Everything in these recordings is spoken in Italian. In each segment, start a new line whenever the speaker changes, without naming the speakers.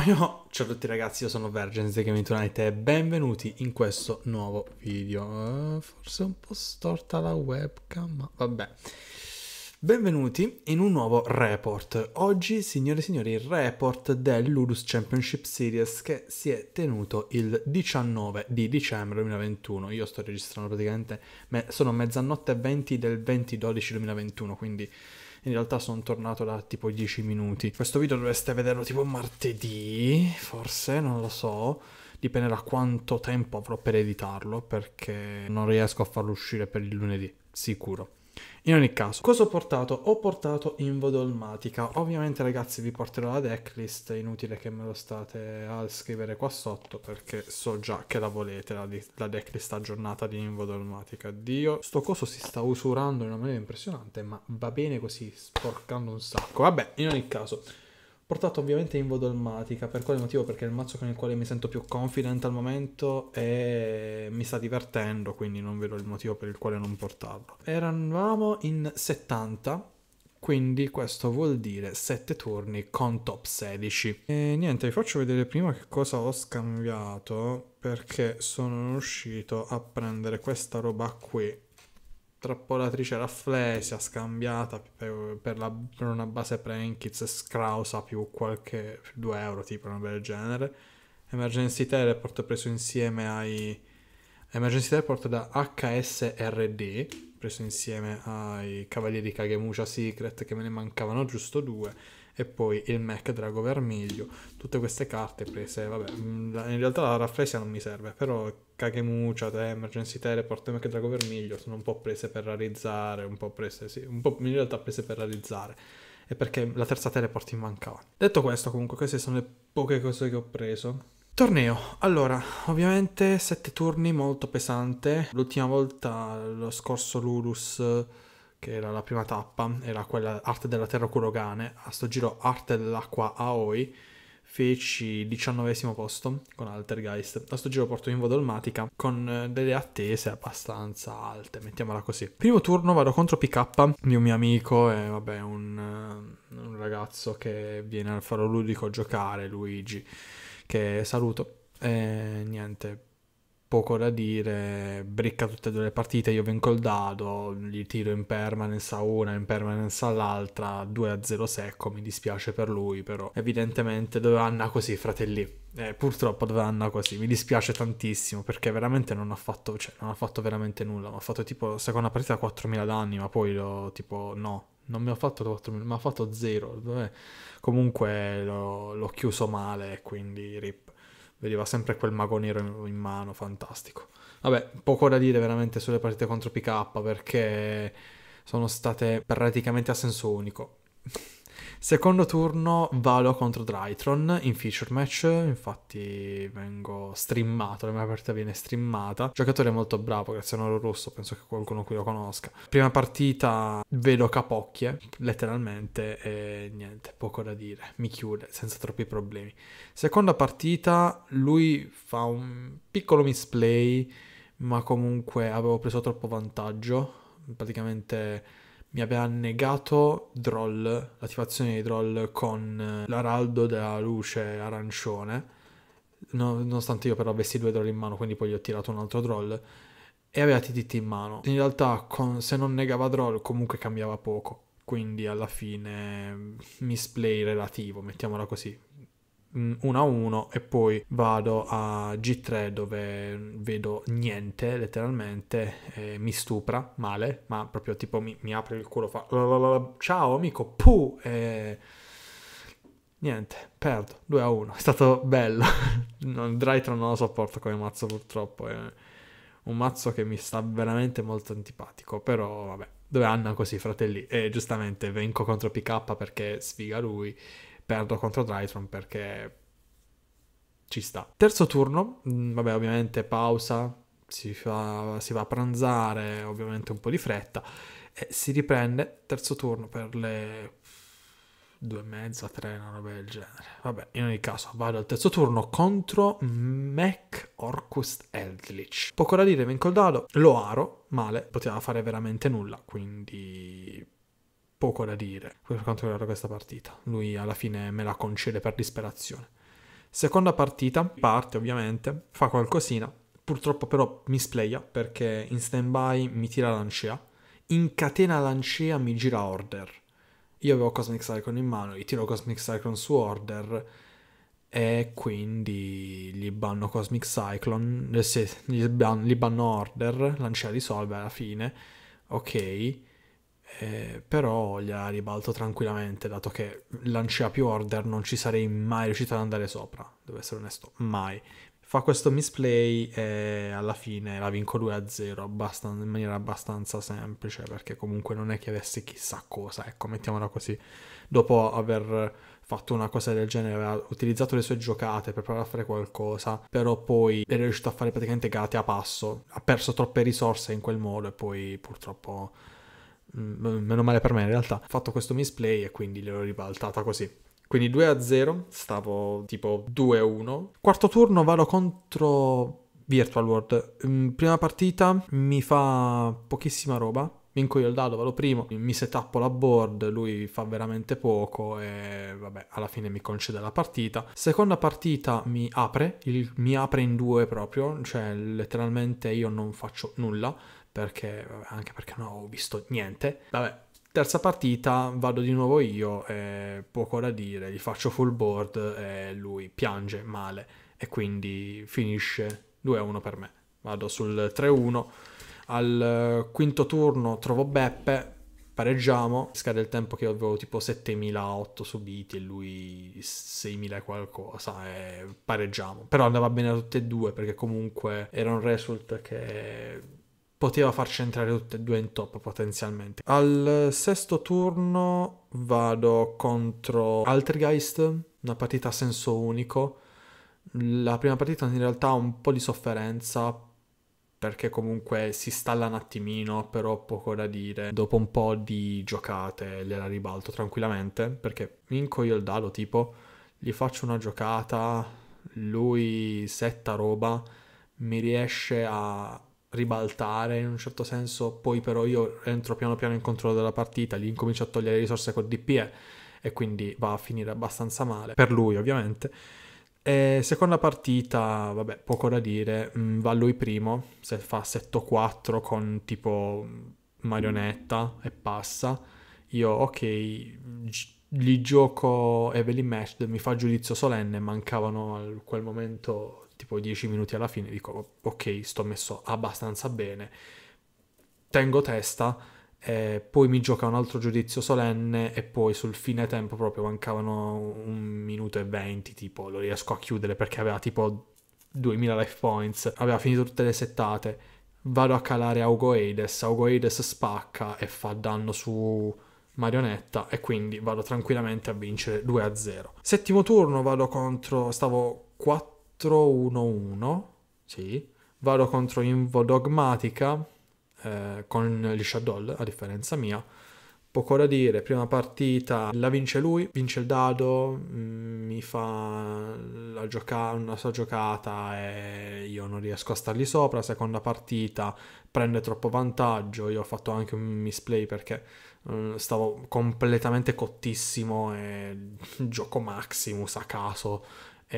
Oh no. Ciao a tutti ragazzi, io sono Vergens di Gaming Tonight e benvenuti in questo nuovo video. Uh, forse un po' storta la webcam, ma vabbè. Benvenuti in un nuovo report. Oggi, signore e signori, il report del Ludus Championship Series che si è tenuto il 19 di dicembre 2021. Io sto registrando praticamente, me- sono mezzanotte 20 del 20-12-2021, quindi in realtà sono tornato da tipo 10 minuti. Questo video dovreste vederlo tipo martedì, forse, non lo so dipende da quanto tempo avrò per editarlo perché non riesco a farlo uscire per il lunedì, sicuro. In ogni caso, cosa ho portato? Ho portato Invodolmatica. Ovviamente ragazzi vi porterò la decklist, è inutile che me lo state a scrivere qua sotto perché so già che la volete, la, la decklist aggiornata di Invodolmatica. Dio, sto coso si sta usurando in una maniera impressionante, ma va bene così, sporcando un sacco. Vabbè, in ogni caso... Portato ovviamente in Vodolmatica, per quale motivo? Perché è il mazzo con il quale mi sento più confident al momento e mi sta divertendo, quindi non vedo il motivo per il quale non portarlo. Eravamo in 70, quindi questo vuol dire 7 turni con top 16. E niente, vi faccio vedere prima che cosa ho scambiato, perché sono riuscito a prendere questa roba qui trappolatrice rafflesia scambiata per, per, la, per una base Prankitz scrausa più qualche 2 euro tipo una del genere Emergency Teleport preso insieme ai Emergency Teleport da HSRD preso insieme ai Cavalieri Kagemusha Secret che me ne mancavano giusto due e poi il Mech Drago Vermiglio. Tutte queste carte prese, vabbè, mm, in realtà la rafflesia non mi serve, però Kakemucha, te, Emergency Teleport e Mech Drago Vermiglio sono un po' prese per rarizzare, un po' prese, sì, un po' in realtà prese per rarizzare. E perché la terza teleport mi mancava. Detto questo, comunque, queste sono le poche cose che ho preso. Torneo, allora, ovviamente sette turni molto pesante. L'ultima volta, lo scorso Lulus che era la prima tappa, era quella Arte della Terra Kurogane, a sto giro Arte dell'Acqua Aoi, feci il diciannovesimo posto con Altergeist. A sto giro porto in Dolmatica con eh, delle attese abbastanza alte, mettiamola così. Primo turno vado contro PK di un mio amico e vabbè un, eh, un ragazzo che viene al faro ludico a giocare, Luigi, che saluto. E niente, poco da dire, bricca tutte e due le partite, io vengo il dado, gli tiro in permanence a una, in permanence all'altra, 2 a 0 secco, mi dispiace per lui, però evidentemente doveva andare così, fratelli. Eh, purtroppo doveva andare così, mi dispiace tantissimo perché veramente non ha fatto, cioè, non ha fatto veramente nulla, ma ha fatto tipo seconda partita 4.000 danni, ma poi l'ho tipo no, non mi ha fatto 4.000, mi ha fatto 0. Comunque l'ho, l'ho chiuso male, quindi rip. Vedeva sempre quel mago nero in mano, fantastico. Vabbè, poco da dire veramente sulle partite contro PK perché sono state praticamente a senso unico. Secondo turno Valo contro Drytron in feature match, infatti vengo streammato, la mia partita viene streammata. Giocatore molto bravo, grazie a Graziano Russo, penso che qualcuno qui lo conosca. Prima partita vedo capocchie, letteralmente, e niente, poco da dire, mi chiude senza troppi problemi. Seconda partita lui fa un piccolo misplay, ma comunque avevo preso troppo vantaggio, praticamente mi aveva negato Droll, l'attivazione di Droll con eh, l'araldo della luce arancione, nonostante io però avessi due Droll in mano, quindi poi gli ho tirato un altro Droll, e aveva TTT in mano. In realtà con, se non negava Droll comunque cambiava poco, quindi alla fine misplay relativo, mettiamola così. 1 mm, a 1 e poi vado a G3 dove vedo niente letteralmente mi stupra male ma proprio tipo mi, mi apre il culo fa ciao amico puh e niente perdo 2 a 1 è stato bello Drytron non lo sopporto come mazzo purtroppo è un mazzo che mi sta veramente molto antipatico però vabbè dove hanno così fratelli e giustamente vengo contro PK perché sfiga lui perdo contro Drytron perché ci sta. Terzo turno, mm, vabbè ovviamente pausa, si, fa, si va a pranzare, ovviamente un po' di fretta, e si riprende terzo turno per le due e mezza, tre, una roba del genere. Vabbè, in ogni caso, vado al terzo turno contro Mac Orcus Eldritch. Poco da dire, vengo il dado, lo aro, male, poteva fare veramente nulla, quindi poco da dire per quanto riguarda questa partita. Lui alla fine me la concede per disperazione. Seconda partita, parte ovviamente, fa qualcosina, purtroppo però misplaya perché in stand-by mi tira l'ancea, In catena l'ancea, mi gira order. Io avevo Cosmic Cyclone in mano, gli tiro Cosmic Cyclone su order e quindi gli banno Cosmic Cyclone, eh, sì, gli, ban- gli banno order, l'ancea risolve alla fine, ok eh, però gliela ribalto tranquillamente, dato che lancia più order non ci sarei mai riuscito ad andare sopra, devo essere onesto, mai. Fa questo misplay e alla fine la vinco 2 a 0 abbastan- in maniera abbastanza semplice, perché comunque non è che avessi chissà cosa, ecco, mettiamola così. Dopo aver fatto una cosa del genere, aveva utilizzato le sue giocate per provare a fare qualcosa, però poi è riuscito a fare praticamente gate a passo, ha perso troppe risorse in quel modo e poi purtroppo Mm, meno male per me in realtà, ho fatto questo misplay e quindi l'ho ribaltata così. Quindi 2 a 0, stavo tipo 2 a 1. Quarto turno vado contro Virtual World. Mm, prima partita mi fa pochissima roba. Vinco io il dado, vado primo, mi setappo la board, lui fa veramente poco e vabbè, alla fine mi concede la partita. Seconda partita mi apre, il, mi apre in due proprio, cioè letteralmente io non faccio nulla perché, anche perché non avevo visto niente. Vabbè, terza partita vado di nuovo io, eh, poco da dire, gli faccio full board e lui piange male e quindi finisce 2-1 per me. Vado sul 3-1, al quinto turno trovo Beppe, pareggiamo, scade il tempo che avevo tipo 7.008 subiti e lui 6.000 qualcosa e pareggiamo. Però andava bene a tutte e due perché comunque era un result che poteva farci entrare tutte e due in top potenzialmente. Al sesto turno vado contro Altrigeist, una partita a senso unico. La prima partita in realtà ha un po' di sofferenza perché comunque si stalla un attimino, però poco da dire. Dopo un po' di giocate gliela ribalto tranquillamente, perché vinco io il dado tipo, gli faccio una giocata, lui setta roba, mi riesce a ribaltare in un certo senso, poi però io entro piano piano in controllo della partita, gli incomincio a togliere risorse col DPE e quindi va a finire abbastanza male, per lui ovviamente. E seconda partita, vabbè, poco da dire, mm, va lui primo, se fa setto 4 con tipo marionetta e passa, io ok, gli gioco Evelyn Matched, mi fa giudizio solenne, mancavano a quel momento tipo 10 minuti alla fine dico ok, sto messo abbastanza bene, tengo testa, eh, poi mi gioca un altro giudizio solenne e poi sul fine tempo proprio mancavano un minuto e venti, tipo lo riesco a chiudere perché aveva tipo 2000 life points, aveva finito tutte le settate, vado a calare Augoades, Augoades spacca e fa danno su marionetta e quindi vado tranquillamente a vincere 2 0. Settimo turno vado contro, stavo 4 4-1-1, sì. Vado contro Invo Dogmatica eh, con gli Shadow, a differenza mia. Poco da dire, prima partita la vince lui, vince il dado, mm, mi fa gioca- una sua giocata e io non riesco a stargli sopra. Seconda partita prende troppo vantaggio, io ho fatto anche un misplay perché mm, stavo completamente cottissimo e gioco Maximus a caso e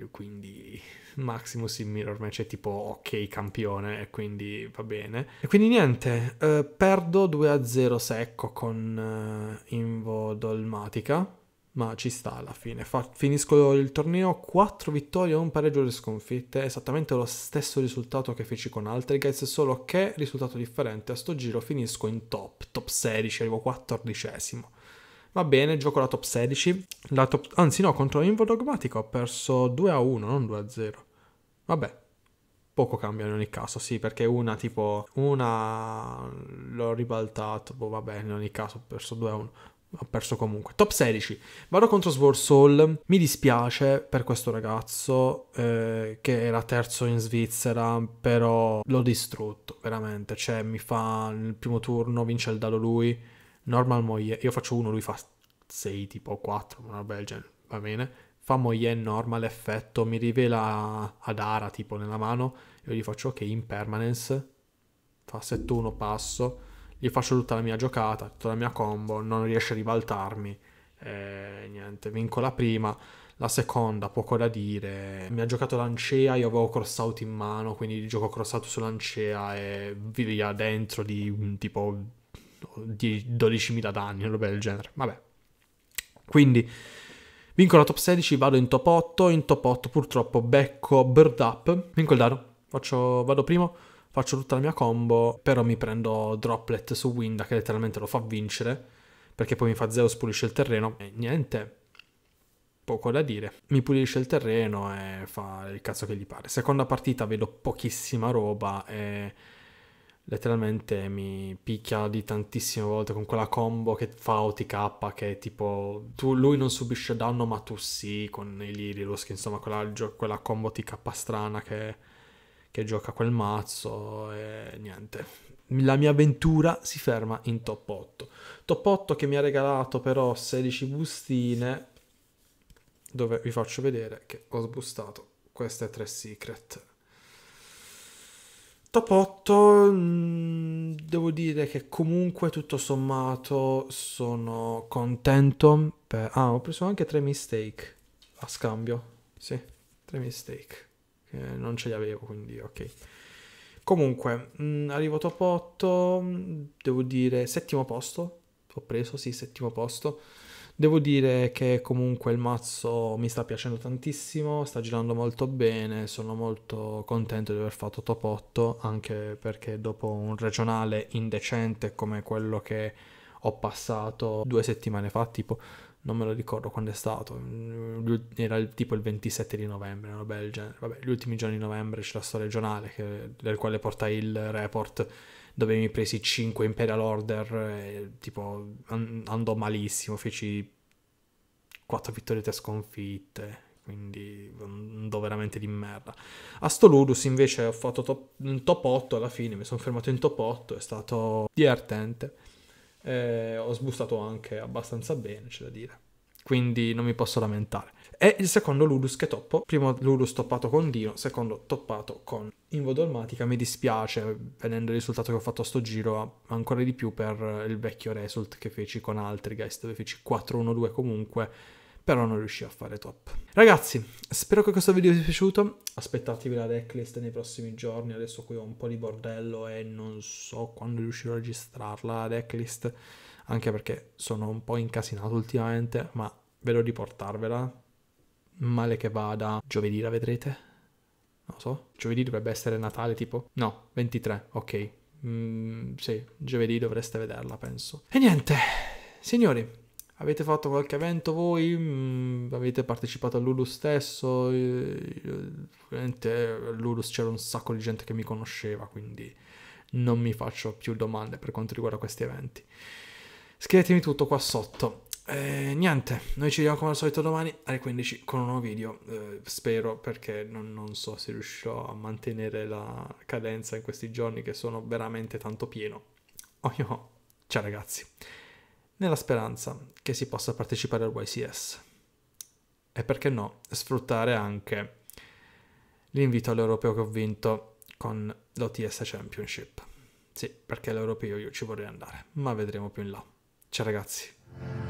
eh, quindi Maximus in Mirror Match è tipo ok campione, e quindi va bene. E quindi niente, eh, perdo 2-0 secco con eh, Invo Dolmatica, ma ci sta alla fine. Fa- finisco il torneo 4 vittorie un pareggio di sconfitte, esattamente lo stesso risultato che feci con altri guys, solo che risultato differente. A sto giro finisco in top, top 16, arrivo 14esimo. Va bene, gioco la top 16. La top... Anzi no, contro Invo Dogmatico ho perso 2 a 1, non 2 a 0. Vabbè, poco cambia in ogni caso, sì, perché una tipo... Una l'ho ribaltato, boh, vabbè, in ogni caso ho perso 2 a 1 ho perso comunque. Top 16. Vado contro Sword Mi dispiace per questo ragazzo eh, che era terzo in Svizzera, però l'ho distrutto, veramente. Cioè, mi fa il primo turno, vince il dado lui normal moglie, io faccio uno, lui fa 6 tipo 4, una roba del genere, va bene, fa moie normal effetto, mi rivela ad ara tipo nella mano, io gli faccio ok in permanence, fa 7-1 passo, gli faccio tutta la mia giocata, tutta la mia combo, non riesce a ribaltarmi, eh, niente, vinco la prima, la seconda, poco da dire. Mi ha giocato l'ancea, io avevo cross out in mano, quindi gioco cross crossout sull'ancea e via dentro di tipo 12.000 danni, una roba del genere. Vabbè. Quindi vinco la top 16, vado in top 8, in top 8 purtroppo becco Bird Up, vinco il dado, Faccio, vado primo, faccio tutta la mia combo, però mi prendo Droplet su Winda che letteralmente lo fa vincere, perché poi mi fa Zeus pulisce il terreno e niente, poco da dire. Mi pulisce il terreno e fa il cazzo che gli pare. Seconda partita vedo pochissima roba e letteralmente mi picchia di tantissime volte con quella combo che fa OTK che è tipo tu, lui non subisce danno ma tu sì con i Lirilusk insomma quella, quella combo OTK strana che, che, gioca quel mazzo e niente la mia avventura si ferma in top 8 top 8 che mi ha regalato però 16 bustine dove vi faccio vedere che ho sbustato queste tre secret Top 8 mm, devo dire che comunque tutto sommato sono contento. Per... Ah, ho preso anche tre mistake a scambio. Sì, tre mistake. Eh, non ce li avevo, quindi ok. Comunque, mh, mm, arrivo top 8, mm, devo dire settimo posto. Ho preso, sì, settimo posto. Devo dire che comunque il mazzo mi sta piacendo tantissimo, sta girando molto bene, sono molto contento di aver fatto top 8, anche perché dopo un regionale indecente come quello che ho passato due settimane fa, tipo non me lo ricordo quando è stato, mm, era tipo il 27 di novembre, una roba genere. Vabbè, gli ultimi giorni di novembre c'è la storia regionale che, del quale portai il report dove mi presi 5 Imperial Order, e, tipo an- andò malissimo, feci 4 vittorie 3 sconfitte, quindi andò veramente di merda. A Stoludus invece ho fatto top, un top 8 alla fine, mi sono fermato in top 8, è stato divertente. Eh, ho sbustato anche abbastanza bene, c'è da dire. Quindi non mi posso lamentare è il secondo Ludus che toppo. Primo Ludus toppato con Dino, secondo toppato con Invodo Almatica. Mi dispiace, vedendo il risultato che ho fatto a sto giro, ancora di più per il vecchio result che feci con altri guys, dove feci 4-1-2 comunque però non riuscii a fare top. Ragazzi, spero che questo video vi sia piaciuto, aspettatevi la decklist nei prossimi giorni, adesso qui ho un po' di bordello e non so quando riuscirò a registrarla la decklist, anche perché sono un po' incasinato ultimamente, ma vedo di portarvela male che vada, giovedì la vedrete? Non lo so, giovedì dovrebbe essere Natale tipo? No, 23, ok. Mm, sì, giovedì dovreste vederla, penso. E niente, signori, avete fatto qualche evento voi? Mm, avete partecipato a Lulu stesso? Ovviamente a Lulu c'era un sacco di gente che mi conosceva, quindi non mi faccio più domande per quanto riguarda questi eventi. Scrivetemi tutto qua sotto eh, niente, noi ci vediamo come al solito domani alle 15 con un nuovo video, eh, spero perché non, non, so se riuscirò a mantenere la cadenza in questi giorni che sono veramente tanto pieno. Oh, oh. Ciao ragazzi, nella speranza che si possa partecipare al YCS e perché no sfruttare anche l'invito all'europeo che ho vinto con l'OTS Championship. Sì, perché all'europeo io ci vorrei andare, ma vedremo più in là. Ciao ragazzi.